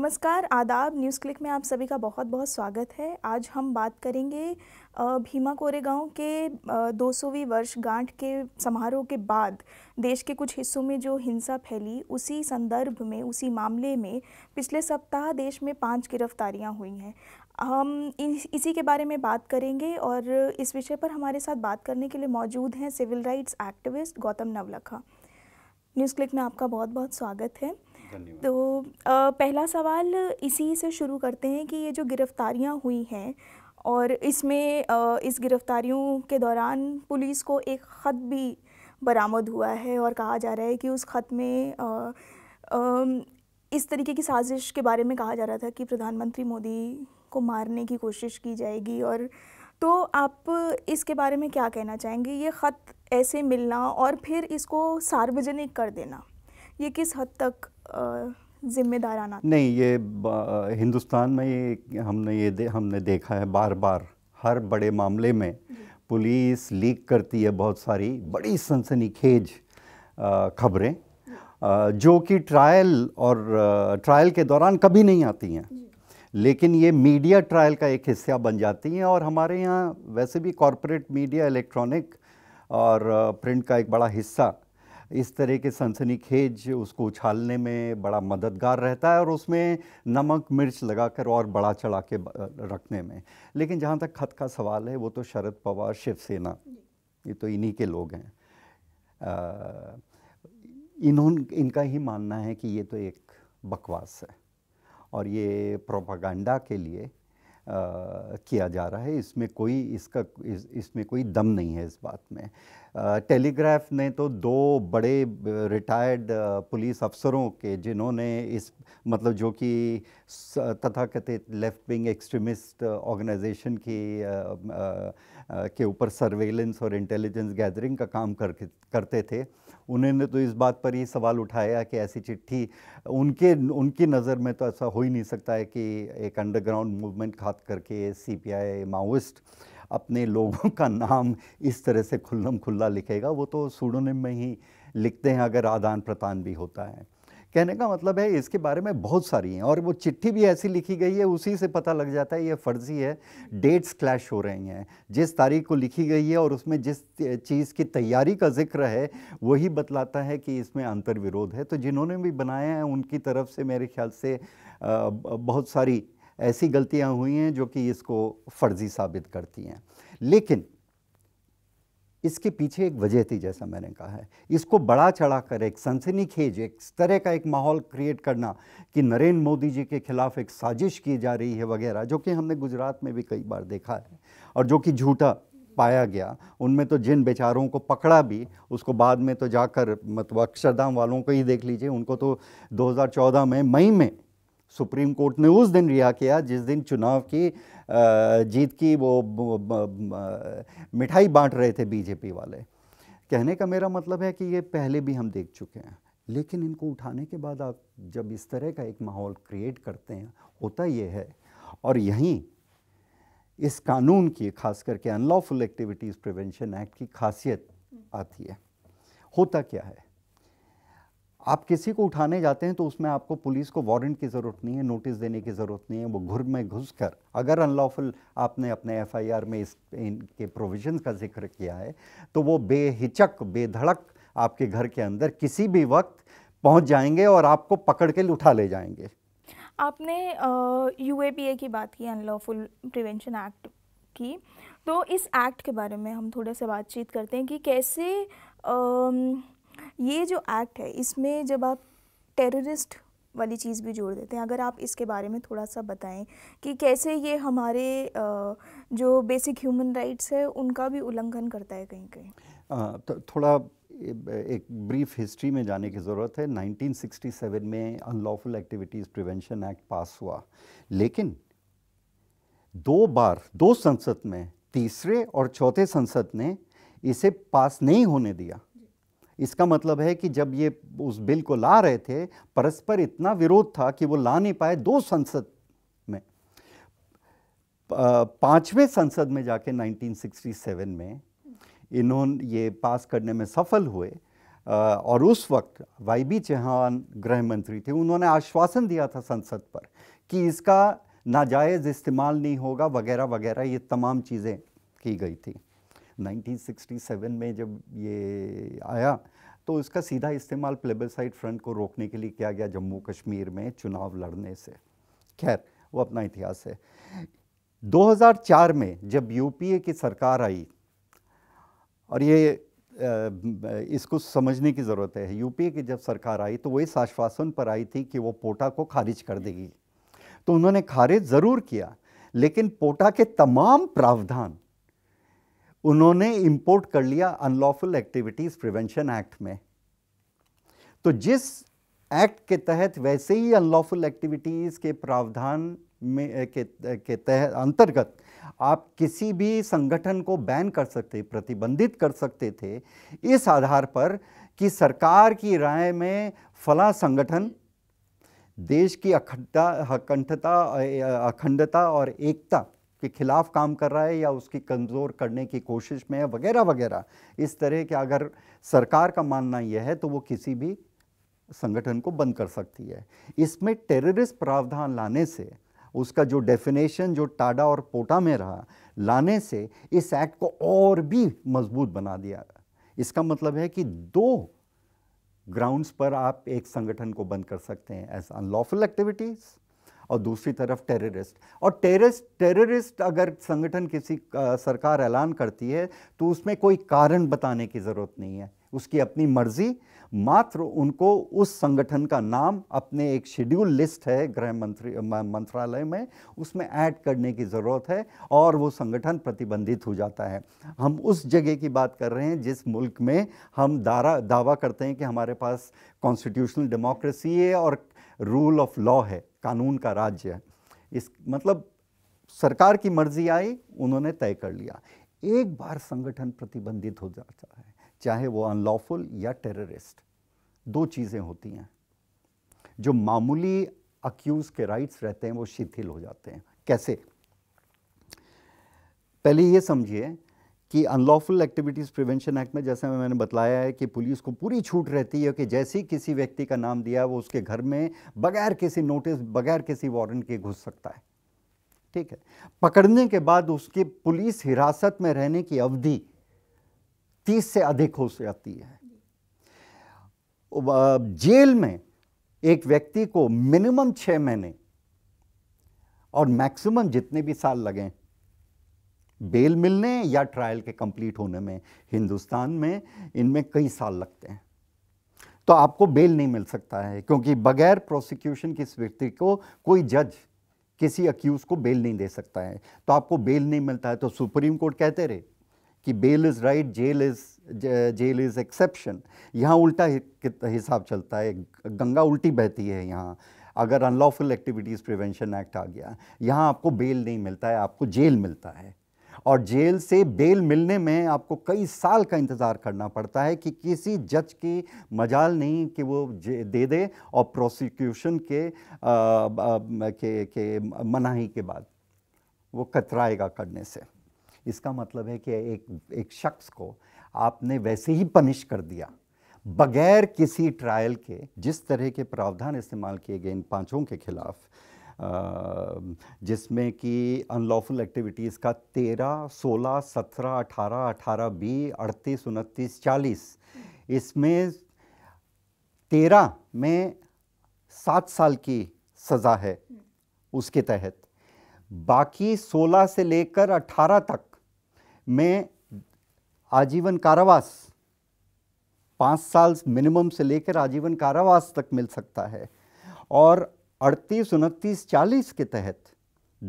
नमस्कार आदाब news click में आप सभी का बहुत बहुत स्वागत है आज हम बात करेंगे भीमा कोरेगांव के 200वीं गांठ के समारोह के बाद देश के कुछ हिस्सों में जो हिंसा फैली उसी संदर्भ में उसी मामले में पिछले सप्ताह देश में पांच गिरफ्तारियां हुई हैं हम इसी के बारे में बात करेंगे और इस विषय पर हमारे साथ बात करने के लिए मौजूद हैं civil rights activist Gautam Navlakha news click में आपका बहुत बहुत स्वागत है तो आ, पहला सवाल इसी से शुरू करते हैं कि ये जो गिरफ्तारियां हुई हैं और इसमें इस गिरफ्तारियों के दौरान पुलिस को एक ख़त भी बरामद हुआ है और कहा जा रहा है कि उस ख़त में आ, इस तरीके की साजिश के बारे में कहा जा रहा था कि प्रधानमंत्री मोदी को मारने की कोशिश की जाएगी और तो आप इसके बारे में क्या कहना चाहेंगे ये ख़त ऐसे मिलना और फिर इसको सार्वजनिक कर देना ये किस हद तक जिम्मेदाराना नहीं ये हिंदुस्तान में ये हमने ये दे, हमने देखा है बार बार हर बड़े मामले में पुलिस लीक करती है बहुत सारी बड़ी सनसनीखेज खबरें जो कि ट्रायल और ट्रायल के दौरान कभी नहीं आती हैं लेकिन ये मीडिया ट्रायल का एक हिस्सा बन जाती हैं और हमारे यहाँ वैसे भी कॉरपोरेट मीडिया इलेक्ट्रॉनिक और प्रिंट का एक बड़ा हिस्सा इस तरह के सनसनीखेज उसको उछालने में बड़ा मददगार रहता है और उसमें नमक मिर्च लगाकर और बड़ा चढ़ा के रखने में लेकिन जहाँ तक खत का सवाल है वो तो शरद पवार शिवसेना ये तो इन्हीं के लोग हैं इन्हों इनका ही मानना है कि ये तो एक बकवास है और ये प्रोपागंडा के लिए आ, किया जा रहा है इसमें कोई इसका इस, इसमें कोई दम नहीं है इस बात में टेलीग्राफ ने तो दो बड़े रिटायर्ड पुलिस अफसरों के जिन्होंने इस मतलब जो कि तथाकथित लेफ्ट विंग एक्सट्रीमिस्ट ऑर्गेनाइजेशन की के ऊपर सर्वेलेंस और इंटेलिजेंस गैदरिंग का काम कर करते थे उन्होंने तो इस बात पर ही सवाल उठाया कि ऐसी चिट्ठी उनके उनकी नज़र में तो ऐसा हो ही नहीं सकता है कि एक अंडरग्राउंड मूवमेंट खात करके सीपीआई माओइस्ट अपने लोगों का नाम इस तरह से खुल्लम खुल्ला लिखेगा वो तो सूडोनिम में ही लिखते हैं अगर आदान प्रदान भी होता है कहने का मतलब है इसके बारे में बहुत सारी हैं और वो चिट्ठी भी ऐसी लिखी गई है उसी से पता लग जाता है ये फर्जी है डेट्स क्लैश हो रही हैं जिस तारीख को लिखी गई है और उसमें जिस चीज़ की तैयारी का जिक्र है वही बतलाता है कि इसमें अंतर विरोध है तो जिन्होंने भी बनाया है उनकी तरफ से मेरे ख्याल से बहुत सारी ऐसी गलतियां हुई हैं जो कि इसको फर्जी साबित करती हैं लेकिन इसके पीछे एक वजह थी जैसा मैंने कहा है इसको बड़ा चढ़ा कर एक सनसनी खेज एक तरह का एक माहौल क्रिएट करना कि नरेंद्र मोदी जी के खिलाफ एक साजिश की जा रही है वगैरह जो कि हमने गुजरात में भी कई बार देखा है और जो कि झूठा पाया गया उनमें तो जिन बेचारों को पकड़ा भी उसको बाद में तो जाकर मतलब अक्षरधाम वालों को ही देख लीजिए उनको तो 2014 में मई में सुप्रीम कोर्ट ने उस दिन रिहा किया जिस दिन चुनाव की जीत की वो मिठाई बांट रहे थे बीजेपी वाले कहने का मेरा मतलब है कि ये पहले भी हम देख चुके हैं लेकिन इनको उठाने के बाद आप जब इस तरह का एक माहौल क्रिएट करते हैं होता ये है और यहीं इस कानून की खास करके अनलॉफुल एक्टिविटीज़ प्रिवेंशन एक्ट की खासियत आती है होता क्या है आप किसी को उठाने जाते हैं तो उसमें आपको पुलिस को वारंट की ज़रूरत नहीं है नोटिस देने की ज़रूरत नहीं है वो घुर में घुस कर अगर अनलॉफुल आपने अपने एफआईआर में इस इनके प्रोविजन का जिक्र किया है तो वो बेहिचक बेधड़क आपके घर के अंदर किसी भी वक्त पहुंच जाएंगे और आपको पकड़ के उठा ले जाएंगे आपने यू की बात की अनलॉफुल प्रिवेंशन एक्ट की तो इस एक्ट के बारे में हम थोड़े से बातचीत करते हैं कि कैसे आ, ये जो एक्ट है इसमें जब आप टेररिस्ट वाली चीज़ भी जोड़ देते हैं अगर आप इसके बारे में थोड़ा सा बताएं कि कैसे ये हमारे जो बेसिक ह्यूमन राइट्स है उनका भी उल्लंघन करता है कहीं कहीं तो थोड़ा एक ब्रीफ हिस्ट्री में जाने की ज़रूरत है 1967 में unlawful activities prevention act pass हुआ लेकिन दो बार दो संसद में तीसरे और चौथे संसद ने इसे पास नहीं होने दिया इसका मतलब है कि जब ये उस बिल को ला रहे थे परस्पर इतना विरोध था कि वो ला नहीं पाए दो संसद में पांचवें संसद में जाके 1967 में इन्होंने ये पास करने में सफल हुए और उस वक्त वाई बी चौहान गृह मंत्री थे उन्होंने आश्वासन दिया था संसद पर कि इसका नाजायज़ इस्तेमाल नहीं होगा वगैरह वगैरह ये तमाम चीज़ें की गई थी 1967 में जब ये आया तो उसका सीधा इस्तेमाल प्लेबेसाइड फ्रंट को रोकने के लिए किया गया जम्मू कश्मीर में चुनाव लड़ने से खैर वो अपना इतिहास है 2004 में जब यूपीए की सरकार आई और ये इसको समझने की ज़रूरत है यूपीए की जब सरकार आई तो वो इस आश्वासन पर आई थी कि वो पोटा को खारिज कर देगी तो उन्होंने खारिज ज़रूर किया लेकिन पोटा के तमाम प्रावधान उन्होंने इंपोर्ट कर लिया अनलॉफुल एक्टिविटीज़ प्रिवेंशन एक्ट में तो जिस एक्ट के तहत वैसे ही अनलॉफुल एक्टिविटीज़ के प्रावधान में के, के तहत अंतर्गत आप किसी भी संगठन को बैन कर सकते प्रतिबंधित कर सकते थे इस आधार पर कि सरकार की राय में फला संगठन देश की अखंडता अखंडता अखंडता और एकता के खिलाफ काम कर रहा है या उसकी कमज़ोर करने की कोशिश में है वगैरह वगैरह इस तरह के अगर सरकार का मानना यह है तो वो किसी भी संगठन को बंद कर सकती है इसमें टेररिस्ट प्रावधान लाने से उसका जो डेफिनेशन जो टाडा और पोटा में रहा लाने से इस एक्ट को और भी मजबूत बना दिया इसका मतलब है कि दो ग्राउंड्स पर आप एक संगठन को बंद कर सकते हैं एज अनलॉफुल एक्टिविटीज़ और दूसरी तरफ टेररिस्ट और टेररिस्ट टेररिस्ट अगर संगठन किसी सरकार ऐलान करती है तो उसमें कोई कारण बताने की ज़रूरत नहीं है उसकी अपनी मर्जी मात्र उनको उस संगठन का नाम अपने एक शेड्यूल लिस्ट है गृह मंत्री मंत्रालय में उसमें ऐड करने की ज़रूरत है और वो संगठन प्रतिबंधित हो जाता है हम उस जगह की बात कर रहे हैं जिस मुल्क में हम दारा दावा करते हैं कि हमारे पास कॉन्स्टिट्यूशनल डेमोक्रेसी है और रूल ऑफ लॉ है कानून का राज्य है इस मतलब सरकार की मर्जी आई उन्होंने तय कर लिया एक बार संगठन प्रतिबंधित हो जाता है चाहे वो अनलॉफुल या टेररिस्ट दो चीज़ें होती हैं जो मामूली अक्यूज़ के राइट्स रहते हैं वो शिथिल हो जाते हैं कैसे पहले ये समझिए कि अनलॉफुल एक्टिविटीज़ प्रिवेंशन एक्ट में जैसे मैंने बतलाया है कि पुलिस को पूरी छूट रहती है कि जैसे ही किसी व्यक्ति का नाम दिया वो उसके घर में बगैर किसी नोटिस बगैर किसी वारंट के घुस सकता है ठीक है पकड़ने के बाद उसकी पुलिस हिरासत में रहने की अवधि तीस से अधिक हो जाती है जेल में एक व्यक्ति को मिनिमम छः महीने और मैक्सिमम जितने भी साल लगें बेल मिलने या ट्रायल के कंप्लीट होने में हिंदुस्तान में इनमें कई साल लगते हैं तो आपको बेल नहीं मिल सकता है क्योंकि बगैर प्रोसिक्यूशन किस व्यक्ति को कोई जज किसी अक्यूज़ को बेल नहीं दे सकता है तो आपको बेल नहीं मिलता है तो सुप्रीम कोर्ट कहते रहे कि bail is right jail is jail is exception यहाँ उल्टा हिसाब चलता है गंगा उल्टी बहती है यहाँ अगर अनलॉफुल एक्टिविटीज़ प्रिवेंशन एक्ट आ गया यहाँ आपको बेल नहीं मिलता है आपको जेल मिलता है और जेल से बेल मिलने में आपको कई साल का इंतज़ार करना पड़ता है कि किसी जज की मजाल नहीं कि वो दे दे और प्रोसिक्यूशन के, के, के मनाही के बाद वो कतराएगा करने से इसका मतलब है कि एक एक शख्स को आपने वैसे ही पनिश कर दिया बगैर किसी ट्रायल के जिस तरह के प्रावधान इस्तेमाल किए गए इन पांचों के खिलाफ जिसमें कि अनलॉफुल एक्टिविटीज़ का तेरह सोलह सत्रह अठारह अठारह बी अड़तीस उनतीस चालीस इसमें तेरह में सात साल की सज़ा है उसके तहत बाकी 16 से लेकर 18 तक में आजीवन कारावास पाँच साल मिनिमम से लेकर आजीवन कारावास तक मिल सकता है और अड़तीस उनतीस चालीस के तहत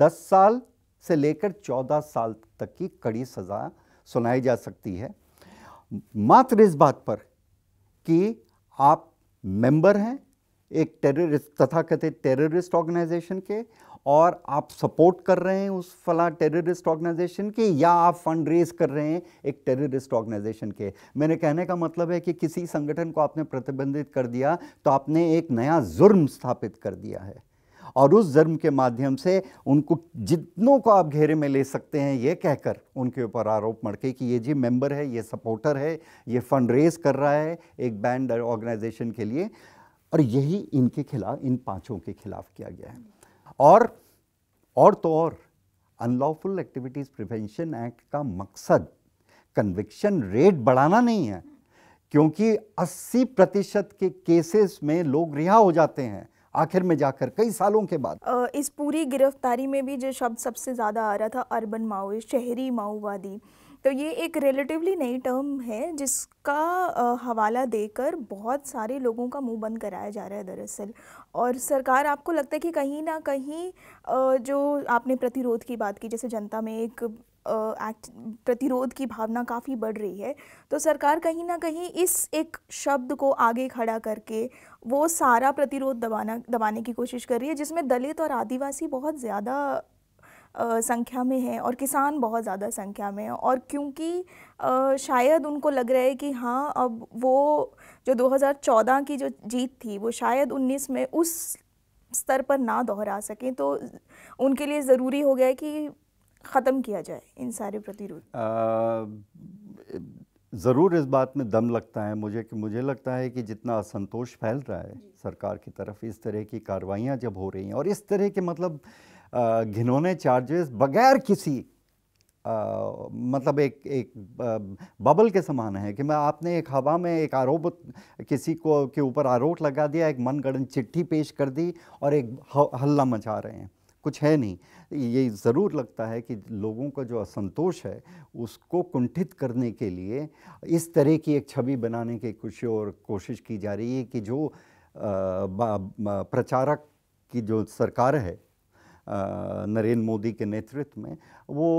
दस साल से लेकर चौदह साल तक की कड़ी सज़ा सुनाई जा सकती है मात्र इस बात पर कि आप मेंबर हैं एक टेररिस्ट तथाकथित टेररिस्ट ऑर्गेनाइजेशन के और आप सपोर्ट कर रहे हैं उस फला टेररिस्ट ऑर्गेनाइजेशन के या आप फंड रेज कर रहे हैं एक टेररिस्ट ऑर्गेनाइजेशन के मेरे कहने का मतलब है कि किसी संगठन को आपने प्रतिबंधित कर दिया तो आपने एक नया जुर्म स्थापित कर दिया है और उस जुर्म के माध्यम से उनको जितनों को आप घेरे में ले सकते हैं ये कहकर उनके ऊपर आरोप मड़के कि ये जी मेंबर है ये सपोर्टर है ये फंड रेज कर रहा है एक बैंड ऑर्गेनाइजेशन के लिए और यही इनके खिलाफ इन पांचों के खिलाफ किया गया है और और तो और अनलॉफुल एक्टिविटीज़ प्रिवेंशन एक्ट का मकसद कन्विक्शन रेट बढ़ाना नहीं है क्योंकि 80 प्रतिशत के केसेस में लोग रिहा हो जाते हैं आखिर में जाकर कई सालों के बाद इस पूरी गिरफ्तारी में भी जो शब्द सबसे ज़्यादा आ रहा था अर्बन माओ शहरी माओवादी तो ये एक रिलेटिवली नई टर्म है जिसका हवाला देकर बहुत सारे लोगों का मुंह बंद कराया जा रहा है दरअसल और सरकार आपको लगता है कि कहीं ना कहीं जो आपने प्रतिरोध की बात की जैसे जनता में एक एक्ट प्रतिरोध की भावना काफ़ी बढ़ रही है तो सरकार कहीं ना कहीं इस एक शब्द को आगे खड़ा करके वो सारा प्रतिरोध दबाना दबाने की कोशिश कर रही है जिसमें दलित और आदिवासी बहुत ज़्यादा संख्या में है और किसान बहुत ज़्यादा संख्या में है और क्योंकि शायद उनको लग रहा है कि हाँ अब वो जो 2014 की जो जीत थी वो शायद 19 में उस स्तर पर ना दोहरा सकें तो उनके लिए ज़रूरी हो गया है कि ख़त्म किया जाए इन सारे प्रतिरोध ज़रूर इस बात में दम लगता है मुझे कि मुझे लगता है कि जितना असंतोष फैल रहा है सरकार की तरफ इस तरह की कार्रवाइयाँ जब हो रही हैं और इस तरह के मतलब घिनौने चार्जेस बगैर किसी आ, मतलब एक एक बबल के समान है कि मैं आपने एक हवा में एक आरोप किसी को के ऊपर आरोप लगा दिया एक मनगढ़ चिट्ठी पेश कर दी और एक हल्ला मचा रहे हैं कुछ है नहीं ये ज़रूर लगता है कि लोगों का जो असंतोष है उसको कुंठित करने के लिए इस तरह की एक छवि बनाने की कुछ और कोशिश की जा रही है कि जो आ, बा, बा, प्रचारक की जो सरकार है नरेंद्र मोदी के नेतृत्व में वो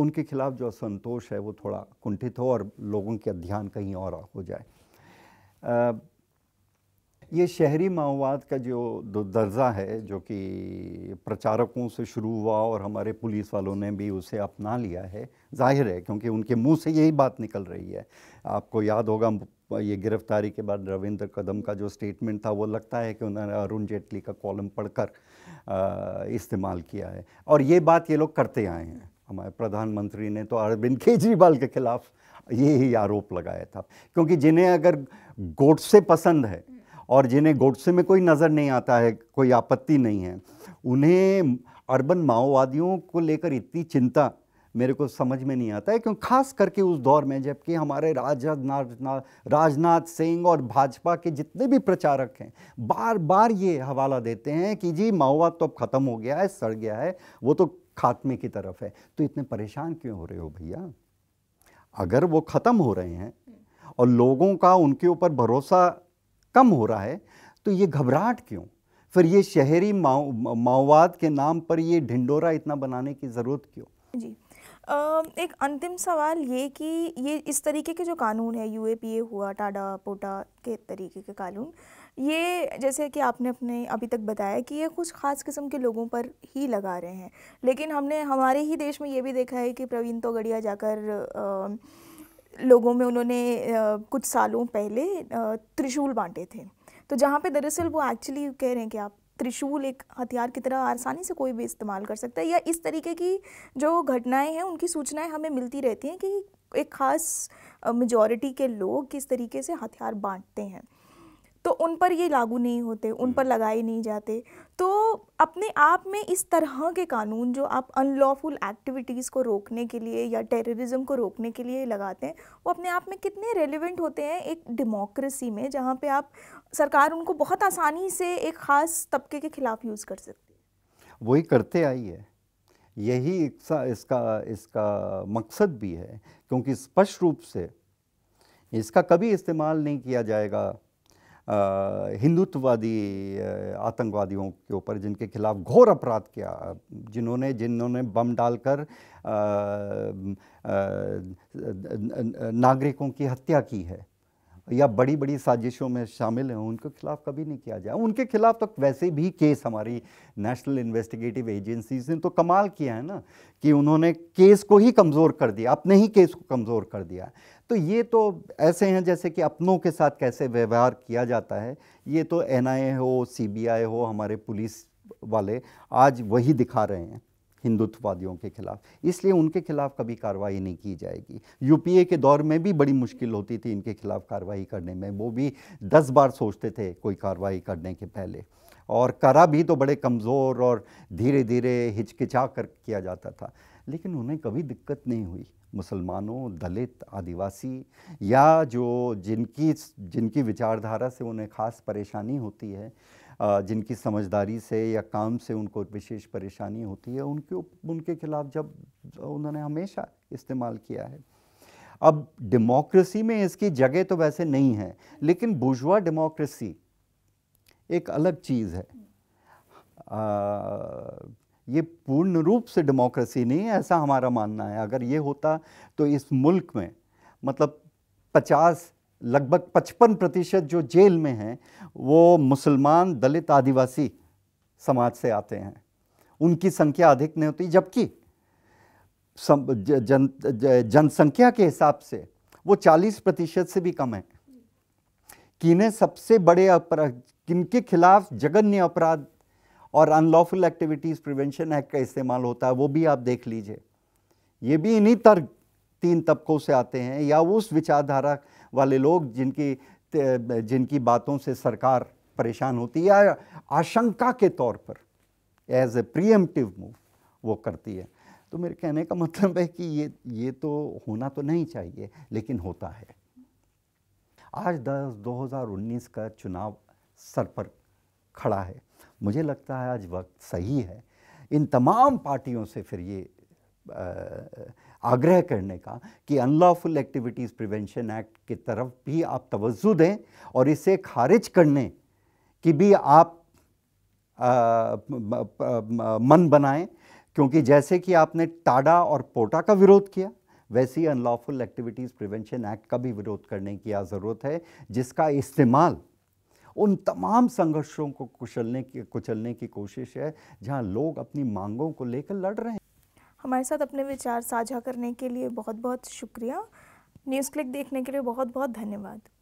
उनके खिलाफ जो असंतोष है वो थोड़ा कुंठित हो और लोगों के ध्यान कहीं और हो जाए ये शहरी माओवाद का जो दर्जा है जो कि प्रचारकों से शुरू हुआ और हमारे पुलिस वालों ने भी उसे अपना लिया है जाहिर है क्योंकि उनके मुंह से यही बात निकल रही है आपको याद होगा ये गिरफ्तारी के बाद रविंद्र कदम का जो स्टेटमेंट था वो लगता है कि उन्होंने अरुण जेटली का कॉलम पढ़कर इस्तेमाल किया है और ये बात ये लोग करते आए हैं हमारे प्रधानमंत्री ने तो अरविंद केजरीवाल के खिलाफ ये ही आरोप लगाया था क्योंकि जिन्हें अगर गोडसे पसंद है और जिन्हें गोडसे में कोई नज़र नहीं आता है कोई आपत्ति नहीं है उन्हें अर्बन माओवादियों को लेकर इतनी चिंता मेरे को समझ में नहीं आता है क्योंकि खास करके उस दौर में जबकि हमारे राजनाथ राजनाथ सिंह और भाजपा के जितने भी प्रचारक हैं बार बार ये हवाला देते हैं कि जी माओवाद तो अब ख़त्म हो गया है सड़ गया है वो तो खात्मे की तरफ है तो इतने परेशान क्यों हो रहे हो भैया अगर वो ख़त्म हो रहे हैं और लोगों का उनके ऊपर भरोसा कम हो रहा है तो ये घबराहट क्यों फिर ये शहरी माओवाद के नाम पर ये ढिंडोरा इतना बनाने की ज़रूरत क्यों जी एक अंतिम सवाल ये कि ये इस तरीके के जो कानून है यू हुआ टाडा पोटा के तरीके के कानून ये जैसे कि आपने अपने अभी तक बताया कि ये कुछ ख़ास किस्म के लोगों पर ही लगा रहे हैं लेकिन हमने हमारे ही देश में ये भी देखा है कि प्रवीण तोगड़िया जाकर आ, लोगों में उन्होंने आ, कुछ सालों पहले त्रिशूल बांटे थे तो जहाँ पे दरअसल वो एक्चुअली कह रहे हैं कि आप त्रिशूल एक हथियार की तरह आसानी से कोई भी इस्तेमाल कर सकता है या इस तरीके की जो घटनाएं हैं उनकी सूचनाएं हमें मिलती रहती हैं कि एक ख़ास मेजॉरिटी के लोग किस तरीके से हथियार बांटते हैं तो उन पर ये लागू नहीं होते उन पर हम्म। लगाए नहीं जाते तो अपने आप में इस तरह के कानून जो आप अनलॉफुल एक्टिविटीज़ को रोकने के लिए या टेररिज्म को रोकने के लिए लगाते हैं वो अपने आप में कितने रेलिवेंट होते हैं एक डेमोक्रेसी में जहाँ पे आप सरकार उनको बहुत आसानी से एक ख़ास तबके के खिलाफ यूज़ कर सकती है वही करते आई है यही इसका इसका मकसद भी है क्योंकि स्पष्ट रूप से इसका कभी इस्तेमाल नहीं किया जाएगा हिंदुत्ववादी आतंकवादियों के ऊपर जिनके खिलाफ घोर अपराध किया जिन्होंने जिन्होंने बम डालकर नागरिकों की हत्या की है या बड़ी बड़ी साजिशों में शामिल हैं उनके खिलाफ कभी नहीं किया जाए उनके खिलाफ तो वैसे भी केस हमारी नेशनल इन्वेस्टिगेटिव एजेंसीज ने तो कमाल किया है ना कि उन्होंने केस को ही कमज़ोर कर दिया अपने ही केस को कमज़ोर कर दिया तो ये तो ऐसे हैं जैसे कि अपनों के साथ कैसे व्यवहार किया जाता है ये तो एन हो सी हो हमारे पुलिस वाले आज वही दिखा रहे हैं हिंदुत्ववादियों के खिलाफ इसलिए उनके खिलाफ कभी कार्रवाई नहीं की जाएगी यूपीए के दौर में भी बड़ी मुश्किल होती थी इनके खिलाफ कार्रवाई करने में वो भी दस बार सोचते थे कोई कार्रवाई करने के पहले और करा भी तो बड़े कमज़ोर और धीरे धीरे हिचकिचा कर किया जाता था लेकिन उन्हें कभी दिक्कत नहीं हुई मुसलमानों दलित आदिवासी या जो जिनकी जिनकी विचारधारा से उन्हें ख़ास परेशानी होती है जिनकी समझदारी से या काम से उनको विशेष परेशानी होती है उनके उनके खिलाफ जब उन्होंने हमेशा इस्तेमाल किया है अब डेमोक्रेसी में इसकी जगह तो वैसे नहीं है लेकिन बुजुआ डेमोक्रेसी एक अलग चीज़ है आ, ये पूर्ण रूप से डेमोक्रेसी नहीं है ऐसा हमारा मानना है अगर ये होता तो इस मुल्क में मतलब पचास लगभग 55 प्रतिशत जो जेल में हैं वो मुसलमान दलित आदिवासी समाज से आते हैं उनकी संख्या अधिक नहीं होती जबकि जन जनसंख्या के हिसाब से वो 40 प्रतिशत से भी कम है किने सबसे बड़े अपराध किनके खिलाफ जघन्य अपराध और अनलॉफुल एक्टिविटीज़ प्रिवेंशन एक्ट का इस्तेमाल होता है वो भी आप देख लीजिए ये भी इन्हीं तर्क तीन तबकों से आते हैं या उस विचारधारा वाले लोग जिनकी जिनकी बातों से सरकार परेशान होती है या आशंका के तौर पर एज ए प्रियमटिव मूव वो करती है तो मेरे कहने का मतलब है कि ये ये तो होना तो नहीं चाहिए लेकिन होता है आज दस दो का चुनाव सर पर खड़ा है मुझे लगता है आज वक्त सही है इन तमाम पार्टियों से फिर ये आ, आग्रह करने का कि अनलॉफुल एक्टिविटीज़ प्रिवेंशन एक्ट की तरफ भी आप तवज्जो दें और इसे खारिज करने की भी आप आ, मन बनाएं क्योंकि जैसे कि आपने टाडा और पोटा का विरोध किया वैसी अनलॉफुल एक्टिविटीज़ प्रिवेंशन एक्ट का भी विरोध करने की ज़रूरत है जिसका इस्तेमाल उन तमाम संघर्षों को कुचलने की कुचलने की कोशिश है जहां लोग अपनी मांगों को लेकर लड़ रहे हैं हमारे साथ अपने विचार साझा करने के लिए बहुत बहुत शुक्रिया न्यूज़ क्लिक देखने के लिए बहुत बहुत धन्यवाद